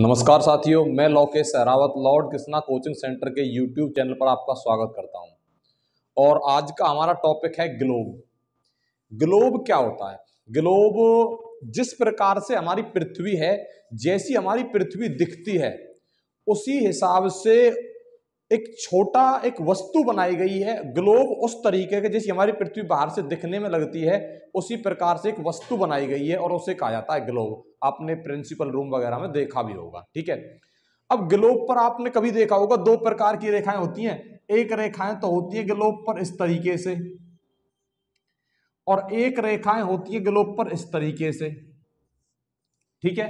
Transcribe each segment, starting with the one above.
नमस्कार साथियों मैं Lokesh Sehrawat lord Krishna coaching centre के यूट्यूब चैनल पर आपका स्वागत करता हूं और आज का हमारा टॉपिक है ग्लोब ग्लोब क्या होता है ग्लोब जिस प्रकार से हमारी पृथ्वी है जैसी हमारी पृथ्वी दिखती है उसी हिसाब से एक छोटा एक वस्तु बनाई गई है ग्लोब उस तरीके के जिस हमारी पृथ्वी बाहर से दिखने में लगती है उसी प्रकार से एक वस्तु बनाई गई है और उसे कहा जाता है ग्लोब आपने प्रिंसिपल रूम वगैरह में देखा भी होगा ठीक है अब ग्लोब पर आपने कभी देखा होगा दो प्रकार की रेखाएं होती हैं एक रेखाएं तो होती है ग्लोब पर इस तरीके से और एक रेखाएं होती है ग्लोब पर इस तरीके से ठीक है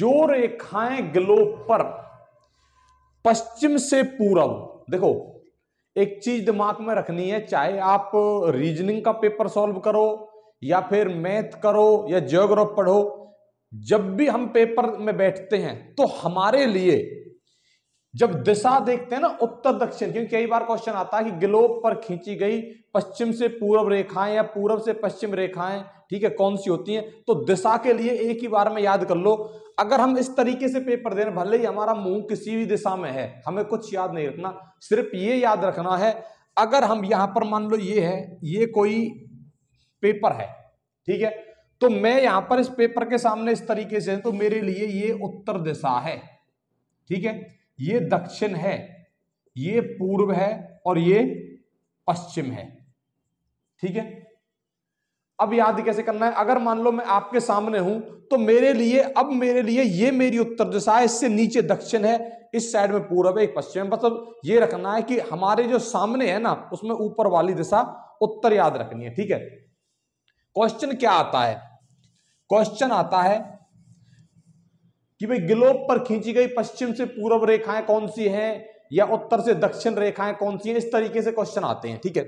जो रेखाएं ग्लोब पर पश्चिम से पूरब देखो एक चीज दिमाग में रखनी है चाहे आप रीजनिंग का पेपर सॉल्व करो या फिर मैथ करो या जियोग्राफ पढ़ो जब भी हम पेपर में बैठते हैं तो हमारे लिए जब दिशा देखते हैं ना उत्तर दक्षिण क्योंकि कई बार क्वेश्चन आता है कि ग्लोब पर खींची गई पश्चिम से पूर्व रेखाएं या पूर्व से पश्चिम रेखाएं ठीक है कौन सी होती हैं तो दिशा के लिए एक ही बार में याद कर लो अगर हम इस तरीके से पेपर दे रहे भले ही हमारा मुंह किसी भी दिशा में है हमें कुछ याद नहीं रखना सिर्फ ये याद रखना है अगर हम यहां पर मान लो ये है ये कोई पेपर है ठीक है तो मैं यहां पर इस पेपर के सामने इस तरीके से तो मेरे लिए ये उत्तर दिशा है ठीक है ये दक्षिण है ये पूर्व है और ये पश्चिम है ठीक है अब याद कैसे करना है अगर मान लो मैं आपके सामने हूं तो मेरे लिए अब मेरे लिए ये मेरी उत्तर दिशा है इससे नीचे दक्षिण है इस साइड में पूर्व है एक पश्चिम है मतलब ये रखना है कि हमारे जो सामने है ना उसमें ऊपर वाली दिशा उत्तर याद रखनी है ठीक है क्वेश्चन क्या आता है क्वेश्चन आता है कि भाई ग्लोब पर खींची गई पश्चिम से पूर्व रेखाएं कौन सी हैं या उत्तर से दक्षिण रेखाएं कौन सी हैं इस तरीके से क्वेश्चन आते हैं ठीक है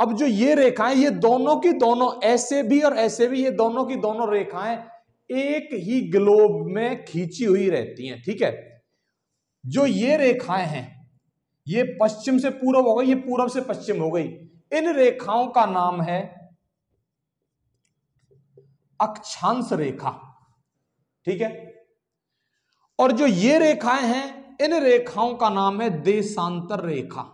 अब जो ये रेखाएं ये दोनों की दोनों ऐसे भी और ऐसे भी ये दोनों की दोनों रेखाएं एक ही ग्लोब में खींची हुई रहती हैं ठीक है जो ये रेखाएं हैं ये पश्चिम से पूर्व हो गई ये पूर्व से पश्चिम हो गई इन रेखाओं का नाम है अक्षांश रेखा ठीक है और जो ये रेखाएं हैं इन रेखाओं का नाम है देशांतर रेखा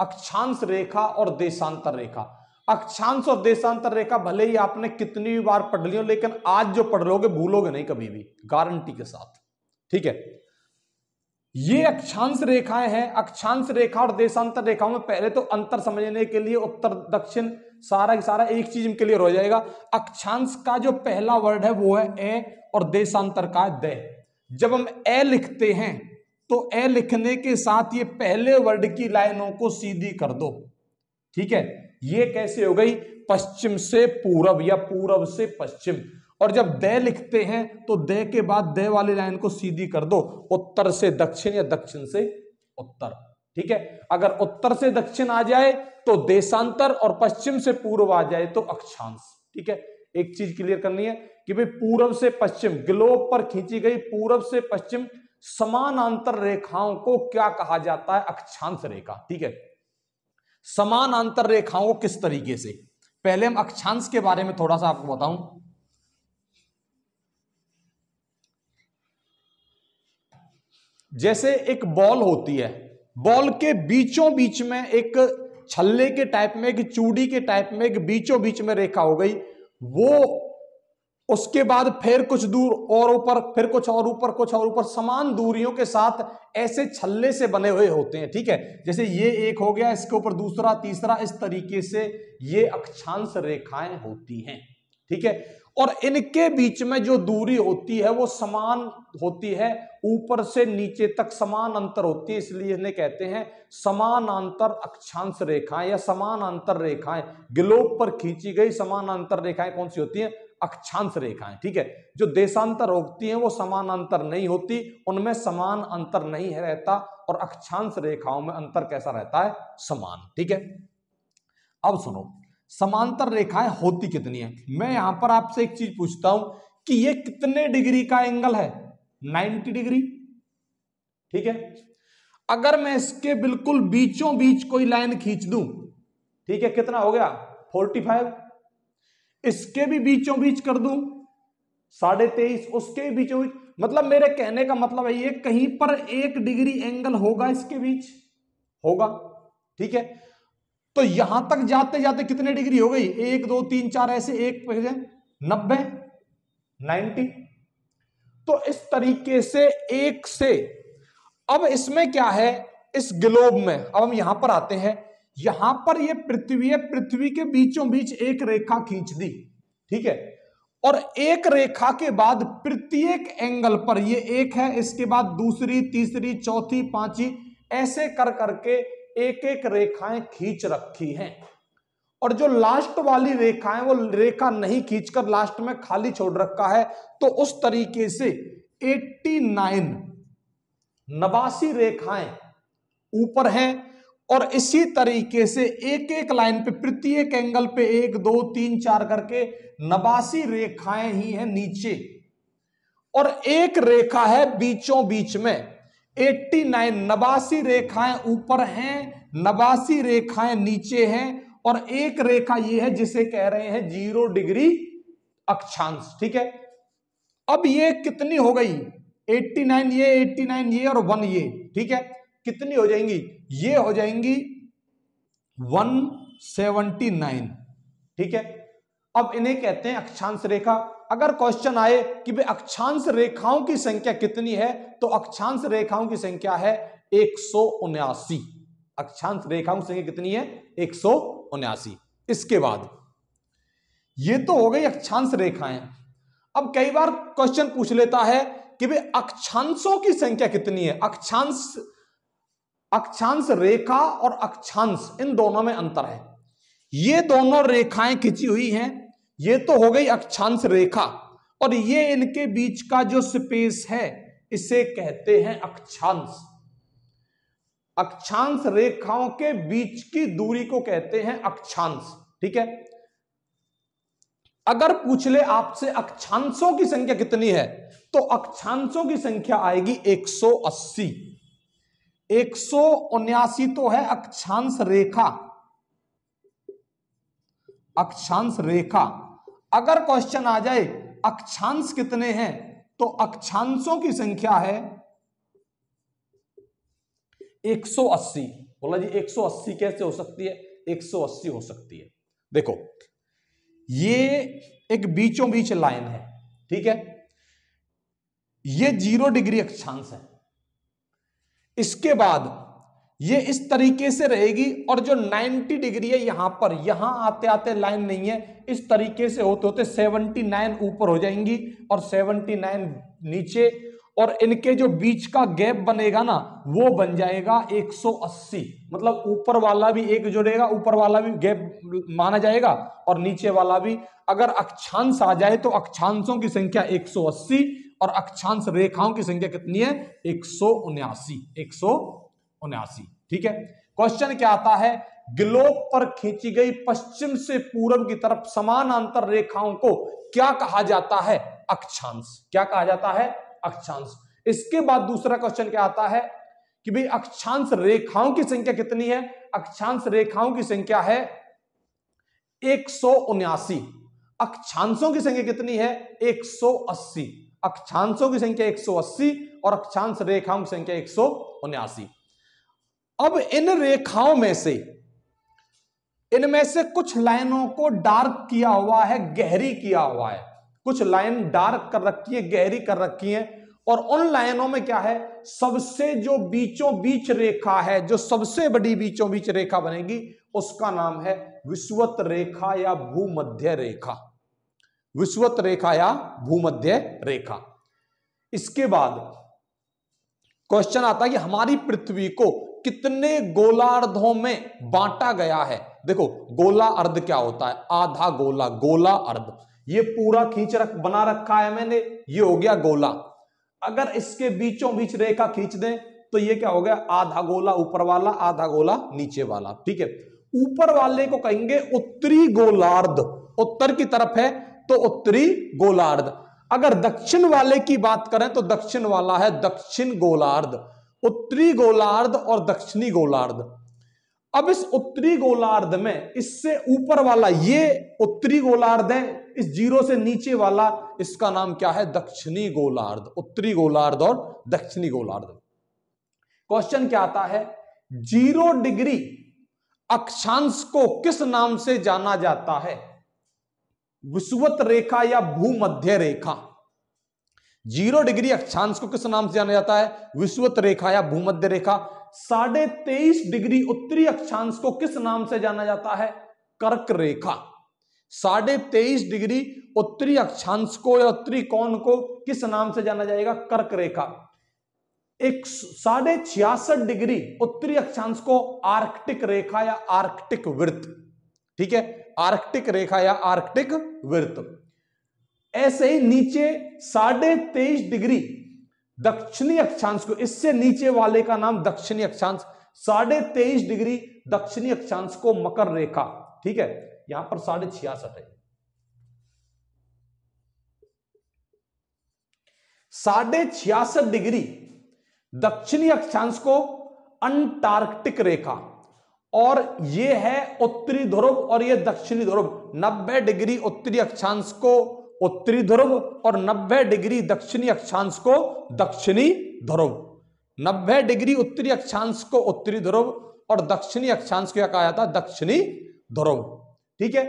अक्षांश रेखा और देशांतर रेखा अक्षांश और देशांतर रेखा भले ही आपने कितनी भी बार पढ़ ली हो लेकिन आज जो पढ़ लोगे भूलोगे नहीं कभी भी गारंटी के साथ ठीक है ये अक्षांश रेखाएं हैं अक्षांश रेखा और देशांतर रेखाओं में पहले तो अंतर समझने के लिए उत्तर दक्षिण सारा की सारा एक चीज में क्लियर हो जाएगा अक्षांश का जो पहला वर्ड है वो है ए और देशांतर का दे जब हम ए लिखते हैं तो ए लिखने के साथ ये पहले वर्ड की लाइनों को सीधी कर दो ठीक है ये कैसे हो गई पश्चिम से पूरब या पूरब से पश्चिम और जब दे लिखते हैं तो दे के बाद दे वाली लाइन को सीधी कर दो उत्तर से दक्षिण या दक्षिण से उत्तर ठीक है अगर उत्तर से दक्षिण आ जाए तो देशांतर और पश्चिम से पूर्व आ जाए तो अक्षांश ठीक है एक चीज क्लियर करनी है कि भाई पूर्व से पश्चिम ग्लोब पर खींची गई पूर्व से पश्चिम समानांतर रेखाओं को क्या कहा जाता है अक्षांश रेखा ठीक है समानांतर रेखाओं को किस तरीके से पहले हम अक्षांश के बारे में थोड़ा सा आपको बताऊं जैसे एक बॉल होती है बॉल के बीचों बीच में एक छल्ले के टाइप में एक चूड़ी के टाइप में एक बीचों बीच में रेखा हो गई वो उसके बाद फिर कुछ दूर और ऊपर फिर कुछ और ऊपर कुछ और ऊपर समान दूरियों के साथ ऐसे छल्ले से बने हुए होते हैं ठीक है जैसे ये एक हो गया इसके ऊपर दूसरा तीसरा इस तरीके से ये अक्षांश रेखाएं होती हैं ठीक है और इनके बीच में जो दूरी होती है वो समान होती है ऊपर से नीचे तक समान अंतर होती है इसलिए इन्हें कहते हैं समानांतर अक्षांश रेखाएं या समानांतर रेखाएं ग्लोब पर खींची गई समानांतर रेखाएं कौन सी होती हैं अक्षांश रेखाएं ठीक है जो देशांतर होती हैं वो समानांतर नहीं होती उनमें समान अंतर नहीं है रहता और अक्षांश रेखाओं में अंतर कैसा रहता है समान ठीक है अब सुनो समांतर रेखाएं होती कितनी है मैं यहां पर आपसे एक चीज पूछता हूं कि ये कितने डिग्री का एंगल है 90 डिग्री ठीक है अगर मैं इसके बिल्कुल बीचों बीच कोई लाइन खींच दू ठीक है कितना हो गया 45 इसके भी बीचों बीच कर दू साढ़े तेईस उसके बीचों बीच मतलब मेरे कहने का मतलब है ये कहीं पर एक डिग्री एंगल होगा इसके बीच होगा ठीक है तो यहां तक जाते जाते कितने डिग्री हो गई एक दो तीन चार ऐसे एक नब्बे नाइन्टी तो इस तरीके से एक से अब इसमें क्या है इस ग्लोब में अब हम यहां पर आते हैं यहां पर ये पृथ्वी है पृथ्वी के बीचों बीच एक रेखा खींच दी ठीक है और एक रेखा के बाद प्रत्येक एंगल पर ये एक है इसके बाद दूसरी तीसरी चौथी पांचवी ऐसे कर करके एक एक रेखाएं खींच रखी हैं और जो लास्ट वाली रेखा है वो रेखा नहीं खींचकर लास्ट में खाली छोड़ रखा है तो उस तरीके से 89 नवासी रेखाएं ऊपर हैं और इसी तरीके से एक एक लाइन पे प्रत्येक एंगल पे एक दो तीन चार करके नवासी रेखाएं ही हैं नीचे और एक रेखा है बीचों बीच में एट्टी नाइन नवासी रेखाएं ऊपर हैं नवासी रेखाएं नीचे हैं और एक रेखा ये है जिसे कह रहे हैं जीरो डिग्री अक्षांश ठीक है अब ये कितनी हो गई एट्टी नाइन ये एट्टी नाइन ये और वन ये ठीक है कितनी हो जाएंगी ये हो जाएंगी वन सेवनटी नाइन ठीक है अब इन्हें कहते हैं अक्षांश रेखा अगर क्वेश्चन आए कि भाई अक्षांश रेखाओं की संख्या कितनी है तो अक्षांश रेखाओं की संख्या है एक अक्षांश रेखाओं की संख्या कितनी है एक इसके बाद ये तो हो गई अक्षांश रेखाएं अब कई बार क्वेश्चन पूछ लेता है कि भाई अक्षांशों की संख्या कितनी है अक्षांश अक्षांश रेखा और अक्षांश इन दोनों में अंतर है ये दोनों रेखाएं खिंची हुई हैं ये तो हो गई अक्षांश रेखा और ये इनके बीच का जो स्पेस है इसे कहते हैं अक्षांश अक्षांश रेखाओं के बीच की दूरी को कहते हैं अक्षांश ठीक है अगर पूछ ले आपसे अक्षांशों की संख्या कितनी है तो अक्षांशों की संख्या आएगी 180 189 तो है अक्षांश रेखा अक्षांश रेखा अगर क्वेश्चन आ जाए अक्षांश कितने हैं तो अक्षांशों की संख्या है 180 बोला जी 180 कैसे हो सकती है 180 हो सकती है देखो ये एक बीचों बीच लाइन है ठीक है ये जीरो डिग्री अक्षांश है इसके बाद ये इस तरीके से रहेगी और जो 90 डिग्री है यहां पर यहां आते आते लाइन नहीं है इस तरीके से होते होते 79 ऊपर हो जाएंगी और 79 नीचे और इनके जो बीच का गैप बनेगा ना वो बन जाएगा 180 मतलब ऊपर वाला भी एक जुड़ेगा ऊपर वाला भी गैप माना जाएगा और नीचे वाला भी अगर अक्षांश आ जाए तो अक्षांशों की संख्या 180 और अक्षांश रेखाओं की संख्या कितनी है एक सौ उन्यासी एक सौ उन्यासी ठीक है क्वेश्चन क्या आता है ग्लोब पर खींची गई पश्चिम से पूर्व की तरफ समानांतर रेखाओं को क्या कहा जाता है अक्षांश क्या कहा जाता है अक्षांश इसके बाद दूसरा क्वेश्चन क्या आता है कि भाई अक्षांश रेखाओं की संख्या कितनी है अक्षांश रेखाओं की संख्या है एक अक्षांशों की संख्या कितनी है 180 अक्षांशों की संख्या 180 और अक्षांश रेखाओं की संख्या एक अब इन रेखाओं में से इनमें से कुछ लाइनों को डार्क किया हुआ है गहरी किया हुआ है कुछ लाइन डार्क कर रखी है गहरी कर रखी है और उन लाइनों में क्या है सबसे जो बीचों बीच रेखा है जो सबसे बड़ी बीचों बीच रेखा बनेगी उसका नाम है विश्वत रेखा या भूमध्य रेखा विश्वत रेखा या भूमध्य रेखा इसके बाद क्वेश्चन आता है कि हमारी पृथ्वी को कितने गोलार्धों में बांटा गया है देखो गोला अर्ध क्या होता है आधा गोला गोला अर्ध ये पूरा खींच रख बना रखा है मैंने ये हो गया गोला अगर इसके बीचों बीच रेखा खींच दें तो ये क्या हो गया आधा गोला ऊपर वाला आधा गोला नीचे वाला ठीक है ऊपर वाले को कहेंगे उत्तरी गोलार्ध उत्तर की तरफ है तो उत्तरी गोलार्ध अगर दक्षिण वाले की बात करें तो दक्षिण वाला है दक्षिण गोलार्ध उत्तरी गोलार्ध और दक्षिणी गोलार्ध अब इस उत्तरी गोलार्ध में इससे ऊपर वाला ये उत्तरी गोलार्ध है इस जीरो से नीचे वाला इसका नाम क्या है दक्षिणी गोलार्ध उत्तरी गोलार्ध और दक्षिणी गोलार्ध क्वेश्चन क्या आता है जीरो डिग्री अक्षांश को किस नाम से जाना जाता है विश्वत रेखा या भूमध्य रेखा जीरो डिग्री अक्षांश को किस नाम से जाना जाता है विश्वत रेखा या भूमध्य रेखा साढ़े तेईस डिग्री उत्तरी अक्षांश को किस नाम से जाना जाता है कर्क रेखा साढ़े तेईस डिग्री उत्तरी अक्षांश को या उत्तरी कौन को किस नाम से जाना जाएगा कर्क रेखा एक साढ़े छियासठ डिग्री उत्तरी अक्षांश को आर्कटिक रेखा या आर्कटिक वृत्त ठीक है आर्कटिक रेखा या आर्कटिक वृत्त ऐसे ही नीचे साढ़े तेईस डिग्री दक्षिणी अक्षांश को इससे नीचे वाले का नाम दक्षिणी अक्षांश साढ़े तेईस डिग्री दक्षिणी अक्षांश को मकर रेखा ठीक है यहां पर साढ़े छियासठ है साढ़े छियासठ डिग्री दक्षिणी अक्षांश को अंटार्कटिक रेखा और यह है उत्तरी ध्रुव और यह दक्षिणी ध्रुव 90 डिग्री उत्तरी अक्षांश को उत्तरी ध्रुव और 90 डिग्री दक्षिणी अक्षांश को दक्षिणी ध्रुव 90 डिग्री उत्तरी अक्षांश को उत्तरी ध्रुव और दक्षिणी अक्षांश को कहा जाता है दक्षिणी ध्रुव ठीक है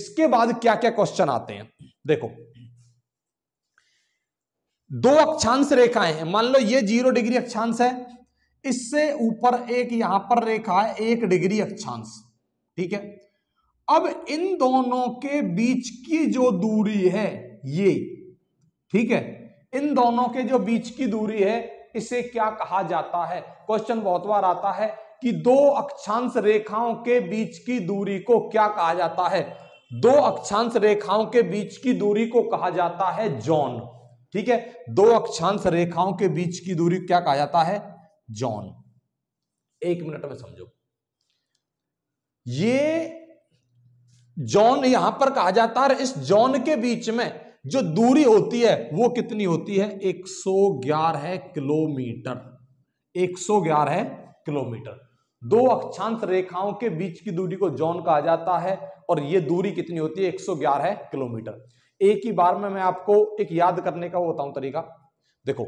इसके बाद क्या क्या क्वेश्चन आते हैं देखो दो अक्षांश रेखाएं हैं मान लो ये जीरो डिग्री अक्षांश है इससे ऊपर एक यहां पर रेखा है एक डिग्री अक्षांश ठीक है अब इन दोनों के बीच की जो दूरी है ये ठीक है इन दोनों के जो बीच की दूरी है इसे क्या कहा जाता है क्वेश्चन बहुत बार आता है कि दो अक्षांश रेखाओं के बीच की दूरी को क्या कहा जाता है दो अक्षांश रेखाओं के बीच की दूरी को कहा जाता है जॉन ठीक है दो अक्षांश रेखाओं के बीच की दूरी क्या कहा जाता है जॉन एक मिनट में समझो ये जॉन यहां पर कहा जाता है इस जॉन के बीच में जो दूरी होती है वो कितनी होती है 111 किलोमीटर 111 किलोमीटर दो अक्षांश रेखाओं के बीच की दूरी को जॉन कहा जाता है और ये दूरी कितनी होती है 111 किलोमीटर एक ही बार में मैं आपको एक याद करने का वो बताऊं तरीका देखो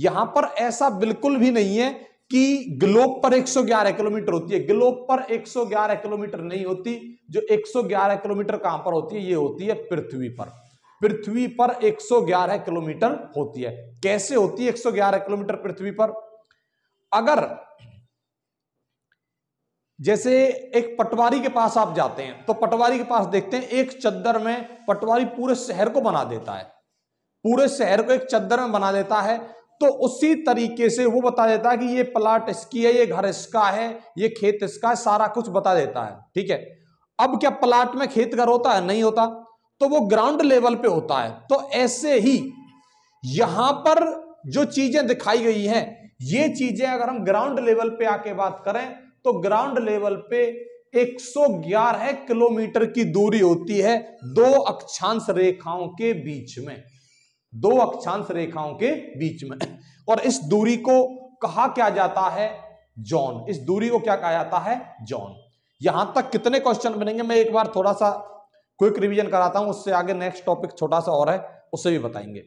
यहां पर ऐसा बिल्कुल भी नहीं है कि ग्लोब पर 111 किलोमीटर होती है ग्लोब पर 111 किलोमीटर नहीं होती जो 111 किलोमीटर कहां पर होती है ये होती है पृथ्वी पर पृथ्वी पर 111 किलोमीटर होती है कैसे होती है 111 किलोमीटर पृथ्वी पर अगर जैसे एक पटवारी के पास आप जाते हैं तो पटवारी के पास देखते हैं एक चद्दर में पटवारी पूरे शहर को बना देता है पूरे शहर को एक चद्दर में बना देता है तो उसी तरीके से वो बता देता है कि ये प्लाट इसकी है ये घर इसका है ये खेत इसका है सारा कुछ बता देता है ठीक है अब क्या प्लाट में खेत घर होता है नहीं होता तो वो ग्राउंड लेवल पे होता है तो ऐसे ही यहां पर जो चीजें दिखाई गई हैं ये चीजें अगर हम ग्राउंड लेवल पे आके बात करें तो ग्राउंड लेवल पे 111 किलोमीटर की दूरी होती है दो अक्षांश रेखाओं के बीच में दो अक्षांश रेखाओं के बीच में और इस दूरी को कहा क्या जाता है जॉन इस दूरी को क्या कहा जाता है जॉन यहां तक कितने क्वेश्चन बनेंगे मैं एक बार थोड़ा सा क्विक रिवीजन कराता हूं उससे आगे नेक्स्ट टॉपिक छोटा सा और है उसे भी बताएंगे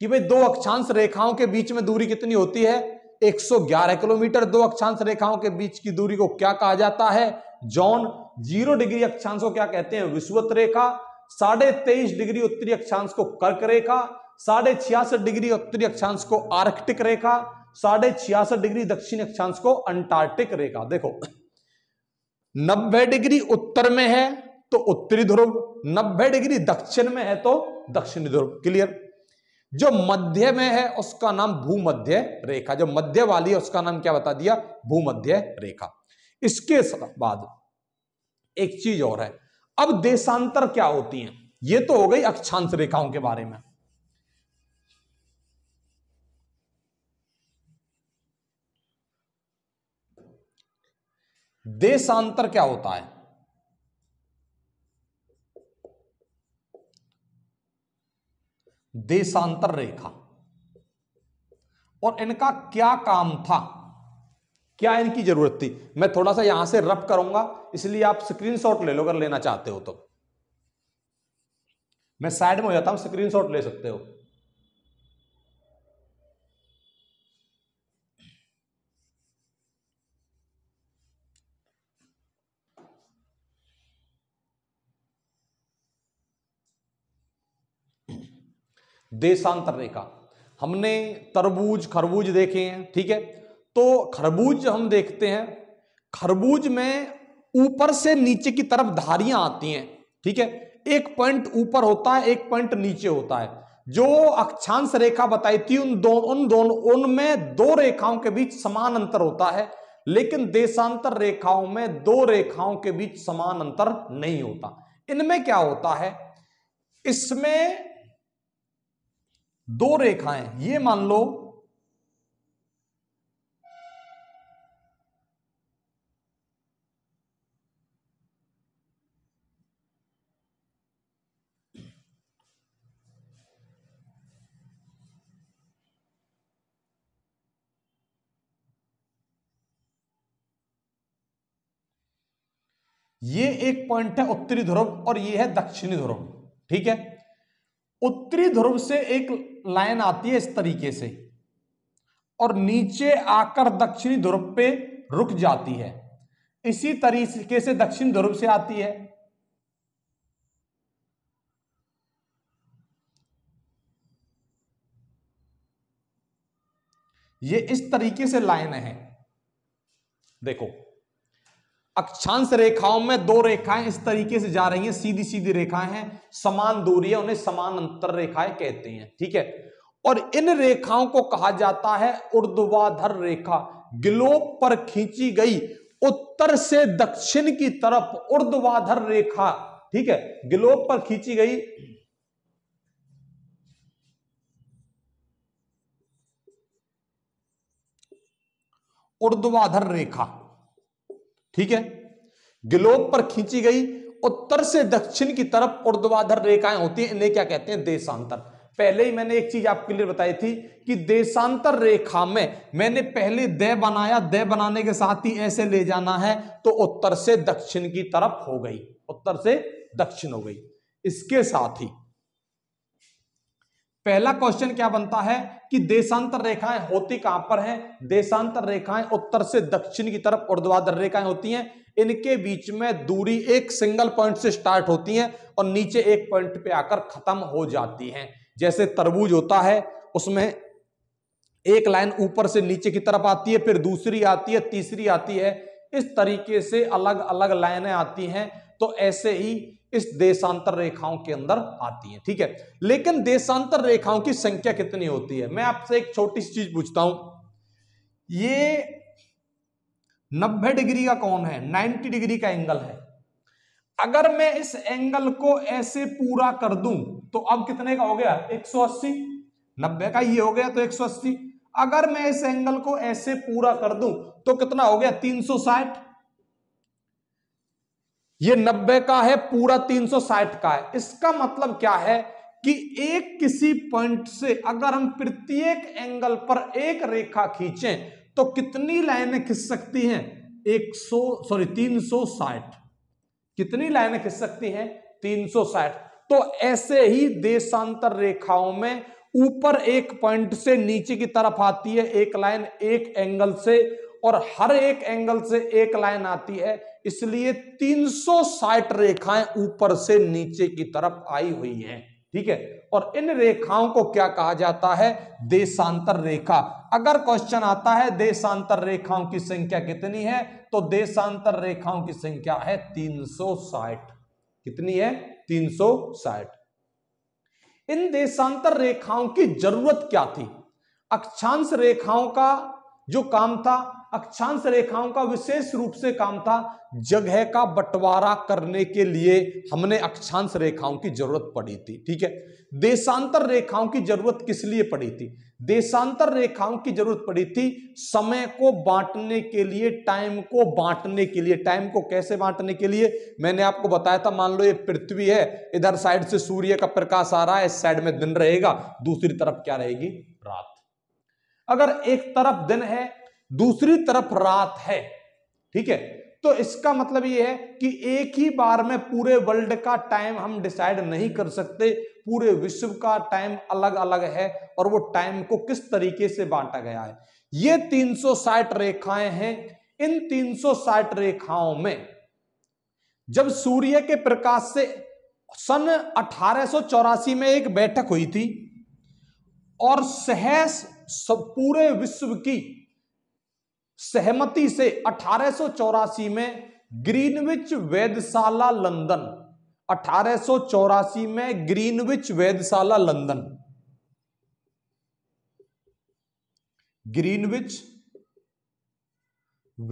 कि भाई दो अक्षांश रेखाओं के बीच में दूरी कितनी होती है 111 किलोमीटर दो अक्षांश रेखाओं के बीच की दूरी को क्या कहा जाता है जॉन जीरो डिग्री अक्षांश को क्या कहते हैं विश्वत रेखा साढ़े तेईस डिग्री उत्तरी अक्षांश को कर्क रेखा साढ़े छियासठ डिग्री उत्तरी अक्षांश को आर्कटिक रेखा साढ़े छियासठ डिग्री दक्षिण अक्षांश को अंटार्कटिक रेखा देखो नब्बे डिग्री उत्तर में है तो उत्तरी ध्रुव नब्बे डिग्री दक्षिण में है तो दक्षिणी ध्रुव क्लियर जो मध्य में है उसका नाम भूमध्य रेखा जो मध्य वाली है उसका नाम क्या बता दिया भूमध्य रेखा इसके बाद एक चीज और है अब देशांतर क्या होती हैं ये तो हो गई अक्षांश रेखाओं के बारे में देशांतर क्या होता है देशांतर रेखा और इनका क्या काम था क्या इनकी जरूरत थी मैं थोड़ा सा यहां से रब करूंगा इसलिए आप स्क्रीनशॉट ले लो अगर लेना चाहते हो तो मैं साइड में हो जाता हूं स्क्रीनशॉट ले सकते हो देशांतर रेखा हमने तरबूज खरबूज देखे हैं ठीक है तो खरबूज हम देखते हैं खरबूज में ऊपर से नीचे की तरफ धारियां आती हैं ठीक है एक पॉइंट ऊपर होता है एक पॉइंट नीचे होता है जो अक्षांश रेखा बताई थी उन दोनों उन दोनों उनमें दो रेखाओं के बीच समान अंतर होता है लेकिन देशांतर रेखाओं में दो रेखाओं के बीच समान अंतर नहीं होता इनमें क्या होता है इसमें दो रेखाएं ये मान लो ये एक पॉइंट है उत्तरी ध्रुव और ये है दक्षिणी ध्रुव ठीक है उत्तरी ध्रुव से एक लाइन आती है इस तरीके से और नीचे आकर दक्षिणी ध्रुव पे रुक जाती है इसी तरीके से दक्षिण ध्रुव से आती है ये इस तरीके से लाइन है देखो अक्षांश रेखाओं में दो रेखाएं इस तरीके से जा रही हैं सीधी सीधी रेखाएं हैं समान है उन्हें समान अंतर रेखाएं कहते हैं ठीक है और इन रेखाओं को कहा जाता है उर्ध्वाधर रेखा ग्लोब पर खींची गई उत्तर से दक्षिण की तरफ उर्ध्वाधर रेखा ठीक है ग्लोब पर खींची गई उर्ध्वाधर रेखा ठीक है ग्लोब पर खींची गई उत्तर से दक्षिण की तरफ उर्द्वाधर रेखाएं होती हैं इन्हें क्या कहते हैं देशांतर पहले ही मैंने एक चीज आपके लिए बताई थी कि देशांतर रेखा में मैंने पहले दे बनाया दे बनाने के साथ ही ऐसे ले जाना है तो उत्तर से दक्षिण की तरफ हो गई उत्तर से दक्षिण हो गई इसके साथ ही पहला क्वेश्चन क्या बनता है कि देशांतर रेखाएं होती कहां पर हैं देशांतर रेखाएं उत्तर से दक्षिण की तरफ ऊर्ध्वाधर रेखाएं होती हैं इनके बीच में दूरी एक सिंगल पॉइंट से स्टार्ट होती है और नीचे एक पॉइंट पे आकर खत्म हो जाती है जैसे तरबूज होता है उसमें एक लाइन ऊपर से नीचे की तरफ आती है फिर दूसरी आती है तीसरी आती है इस तरीके से अलग अलग लाइनें आती हैं तो ऐसे ही इस देशांतर रेखाओं के अंदर आती है ठीक है लेकिन देशांतर रेखाओं की संख्या कितनी होती है मैं आपसे एक छोटी सी चीज पूछता हूं ये 90 डिग्री का कौन है 90 डिग्री का एंगल है अगर मैं इस एंगल को ऐसे पूरा कर दूं तो अब कितने का हो गया 180 90 का ये हो गया तो 180 अगर मैं इस एंगल को ऐसे पूरा कर दूं तो कितना हो गया 360 ये नब्बे का है पूरा तीन सौ साठ का है इसका मतलब क्या है कि एक किसी पॉइंट से अगर हम प्रत्येक एंगल पर एक रेखा खींचें तो कितनी लाइनें खींच सकती हैं एक सौ सॉरी तीन सौ साठ कितनी लाइनें खिंच सकती हैं तीन सौ साठ तो ऐसे ही देशांतर रेखाओं में ऊपर एक पॉइंट से नीचे की तरफ आती है एक लाइन एक एंगल से और हर एक एंगल से एक लाइन आती है इसलिए 360 रेखाएं ऊपर से नीचे की तरफ आई हुई हैं ठीक है और इन रेखाओं को क्या कहा जाता है देशांतर रेखा अगर क्वेश्चन आता है देशांतर रेखाओं की संख्या कितनी है तो देशांतर रेखाओं की संख्या है 360 कितनी है 360 इन देशांतर रेखाओं की जरूरत क्या थी अक्षांश रेखाओं का जो काम था अक्षांश रेखाओं का विशेष रूप से काम था जगह का बंटवारा करने के लिए हमने अक्षांश रेखाओं की जरूरत पड़ी थी ठीक है देशांतर रेखाओं की जरूरत किस लिए पड़ी थी देशांतर रेखाओं की जरूरत पड़ी थी समय को बांटने के लिए टाइम को बांटने के लिए टाइम को कैसे बांटने के लिए मैंने आपको बताया था मान लो ये पृथ्वी है इधर साइड से सूर्य का प्रकाश आ रहा है इस साइड में दिन रहेगा दूसरी तरफ क्या रहेगी रात अगर एक तरफ दिन है दूसरी तरफ रात है ठीक है तो इसका मतलब यह है कि एक ही बार में पूरे वर्ल्ड का टाइम हम डिसाइड नहीं कर सकते पूरे विश्व का टाइम अलग अलग है और वो टाइम को किस तरीके से बांटा गया है ये 360 रेखाएं हैं इन 360 रेखाओं में जब सूर्य के प्रकाश से सन अठारह में एक बैठक हुई थी और सहस पूरे विश्व की सहमति से अठारह में ग्रीनविच वेदशाला लंदन अठारह में ग्रीनविच वेदशाला लंदन ग्रीनविच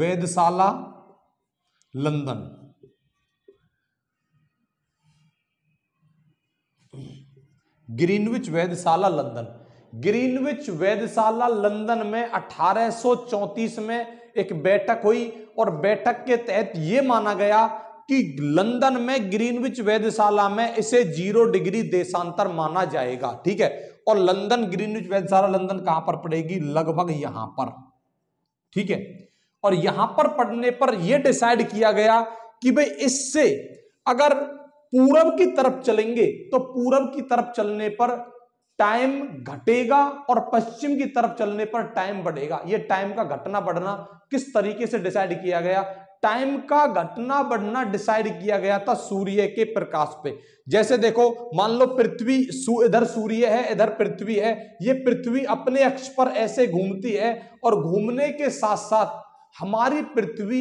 वेदशाला लंदन ग्रीनविच वेदशाला लंदन ग्रीनविच वैधशाला लंदन में 1834 में एक बैठक हुई और बैठक के तहत यह माना गया कि लंदन में ग्रीनविच वैधशाला में इसे जीरो डिग्री देशांतर माना जाएगा ठीक है और लंदन ग्रीनविच वैधशाला लंदन कहां पर पड़ेगी लगभग यहां पर ठीक है और यहां पर पढ़ने पर यह डिसाइड किया गया कि भाई इससे अगर पूरब की तरफ चलेंगे तो पूरब की तरफ चलने पर टाइम घटेगा और पश्चिम की तरफ चलने पर टाइम बढ़ेगा यह टाइम का घटना बढ़ना किस तरीके से डिसाइड किया गया टाइम का घटना बढ़ना डिसाइड किया गया था सूर्य के प्रकाश पे जैसे देखो मान लो पृथ्वी इधर सूर्य है इधर पृथ्वी है ये पृथ्वी अपने अक्ष पर ऐसे घूमती है और घूमने के साथ साथ हमारी पृथ्वी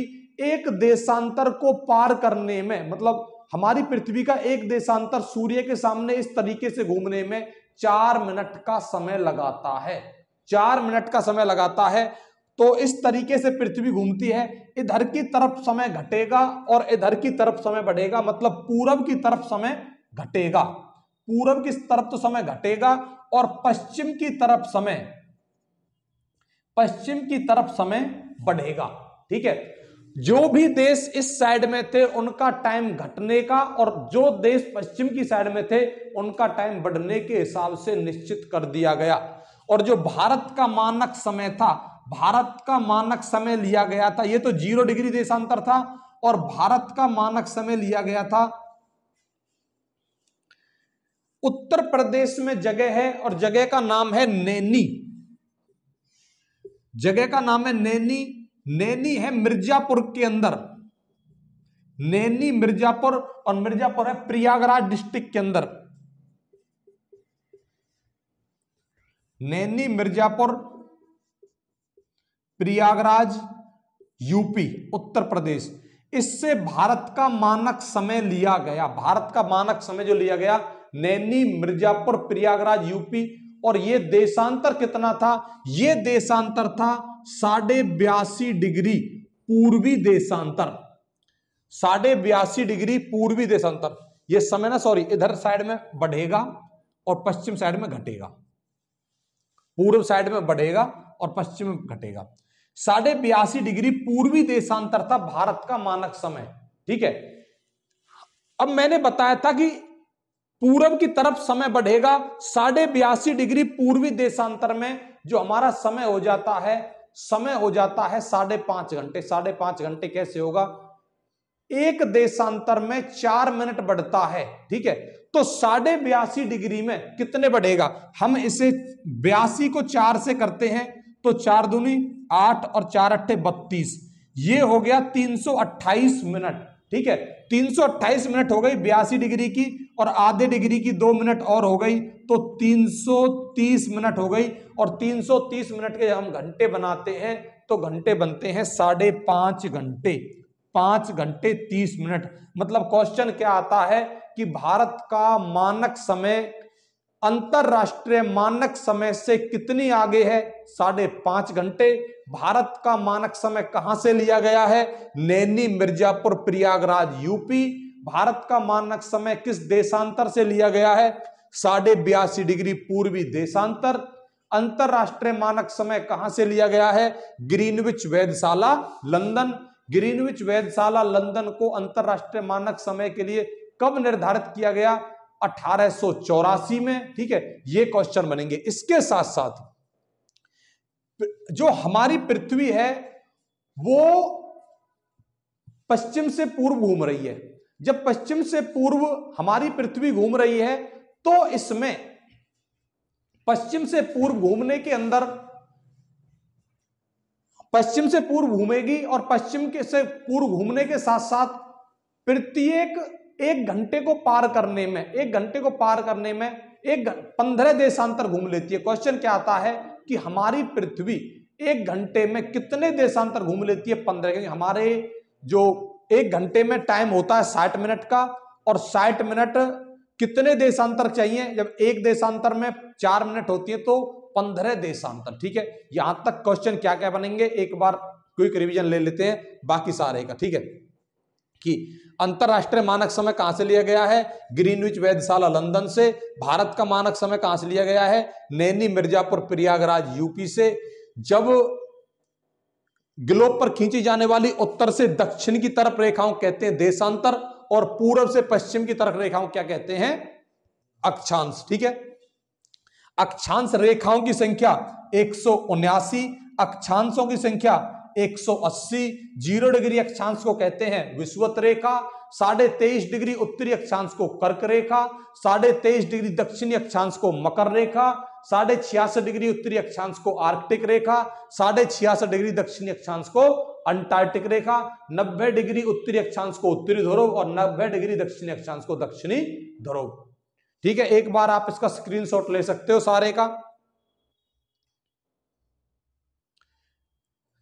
एक देशांतर को पार करने में मतलब हमारी पृथ्वी का एक देशांतर सूर्य के सामने इस तरीके से घूमने में चार मिनट का समय लगाता है चार मिनट का समय लगाता है तो इस तरीके से पृथ्वी घूमती है इधर की तरफ समय घटेगा और इधर की तरफ समय बढ़ेगा मतलब पूरब की तरफ समय घटेगा पूरब की तरफ तो समय घटेगा और पश्चिम की तरफ समय पश्चिम की तरफ समय बढ़ेगा ठीक है जो भी देश इस साइड में थे उनका टाइम घटने का और जो देश पश्चिम की साइड में थे उनका टाइम बढ़ने के हिसाब से निश्चित कर दिया गया और जो भारत का मानक समय था भारत का मानक समय लिया गया था ये तो जीरो डिग्री देशांतर था और भारत का मानक समय लिया गया था उत्तर प्रदेश में जगह है और जगह का नाम है नैनी जगह का नाम है नैनी नैनी है मिर्जापुर के अंदर नैनी मिर्जापुर और मिर्जापुर है प्रयागराज डिस्ट्रिक्ट के अंदर नैनी मिर्जापुर प्रयागराज यूपी उत्तर प्रदेश इससे भारत का मानक समय लिया गया भारत का मानक समय जो लिया गया नैनी मिर्जापुर प्रयागराज यूपी और ये देशांतर कितना था ये देशांतर था साढ़े बयासी डिग्री पूर्वी देशांतर साढ़े बयासी डिग्री पूर्वी देशांतर ये समय ना सॉरी इधर साइड में बढ़ेगा और पश्चिम साइड में घटेगा पूर्व साइड में बढ़ेगा और पश्चिम में घटेगा साढ़े बयासी डिग्री पूर्वी देशांतर था भारत का मानक समय ठीक है अब मैंने बताया था कि पूरब की तरफ समय बढ़ेगा साढ़े बयासी डिग्री पूर्वी देशांतर में जो हमारा समय हो जाता है समय हो जाता है साढ़े पांच घंटे साढ़े पांच घंटे कैसे होगा एक देशांतर में चार मिनट बढ़ता है ठीक है तो साढ़े बयासी डिग्री में कितने बढ़ेगा हम इसे बयासी को चार से करते हैं तो चार दूनी आठ और चार अट्ठे बत्तीस ये हो गया तीन सौ अट्ठाईस मिनट ठीक है तीन मिनट हो गई बयासी डिग्री की और आधे डिग्री की दो मिनट और हो गई तो 330 मिनट हो गई और 330 मिनट के हम घंटे बनाते हैं तो घंटे बनते हैं साढ़े पांच घंटे पांच घंटे तीस मिनट मतलब क्वेश्चन क्या आता है कि भारत का मानक समय अंतरराष्ट्रीय मानक समय से कितनी आगे है साढ़े पांच घंटे भारत का मानक समय कहां से लिया गया है नैनी मिर्जापुर प्रयागराज यूपी भारत का मानक समय किस देशांतर से लिया गया है साढ़े बयासी डिग्री पूर्वी देशांतर अंतरराष्ट्रीय मानक समय कहां से लिया गया है ग्रीनविच वैधशाला लंदन ग्रीनविच वैधशाला लंदन को अंतरराष्ट्रीय मानक समय के लिए कब निर्धारित किया गया अठारह में ठीक है ये क्वेश्चन बनेंगे इसके साथ साथ जो हमारी पृथ्वी है वो पश्चिम से पूर्व घूम रही है जब पश्चिम से पूर्व हमारी पृथ्वी घूम रही है तो इसमें पश्चिम से पूर्व घूमने के अंदर पश्चिम से पूर्व घूमेगी और पश्चिम के से पूर्व घूमने के साथ साथ प्रत्येक एक घंटे को पार करने में एक घंटे को पार करने में एक पंद्रह देशांतर घूम लेती है क्वेश्चन क्या आता है कि हमारी पृथ्वी एक घंटे में कितने देशांतर घूम लेती है पंद्रह क्योंकि हमारे जो एक घंटे में टाइम होता है साठ मिनट का और साठ मिनट कितने देशांतर चाहिए जब एक देशांतर में चार मिनट होती है तो पंद्रह देशांतर ठीक है यहां तक क्वेश्चन क्या क्या बनेंगे एक बार क्विक रिवीजन ले लेते हैं बाकी सारे का ठीक है कि अंतरराष्ट्रीय मानक समय कहां से लिया गया है ग्रीनविच वैधशाला लंदन से भारत का मानक समय कहां से लिया गया है नैनी मिर्जापुर प्रयागराज यूपी से जब ग्लोब पर खींची जाने वाली उत्तर से दक्षिण की तरफ रेखाओं कहते हैं देशांतर और पूर्व से पश्चिम की तरफ रेखाओं क्या कहते हैं अक्षांश ठीक है अक्षांश रेखाओं की संख्या एक अक्षांशों की संख्या 180 जीरो डिग्री अक्षांश को कहते हैं विश्वत रेखा साढ़े तेईस डिग्री उत्तरी अक्षांश को कर्क रेखा साढ़े तेईस डिग्री दक्षिणी अक्षांश को मकर रेखा साढ़े छियासठ डिग्री उत्तरी अक्षांश को आर्कटिक रेखा साढ़े छियासठ डिग्री दक्षिणी अक्षांश को अंटार्कटिक रेखा नब्बे डिग्री उत्तरी अक्षांश को उत्तरी ध्रुव और नब्बे डिग्री दक्षिणी अक्षांश को दक्षिणी ध्रुव ठीक है एक बार आप इसका स्क्रीनशॉट ले सकते हो सारे का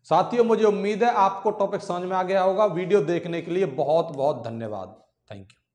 साथियों मुझे उम्मीद है आपको टॉपिक समझ में आ गया होगा वीडियो देखने के लिए बहुत बहुत धन्यवाद थैंक यू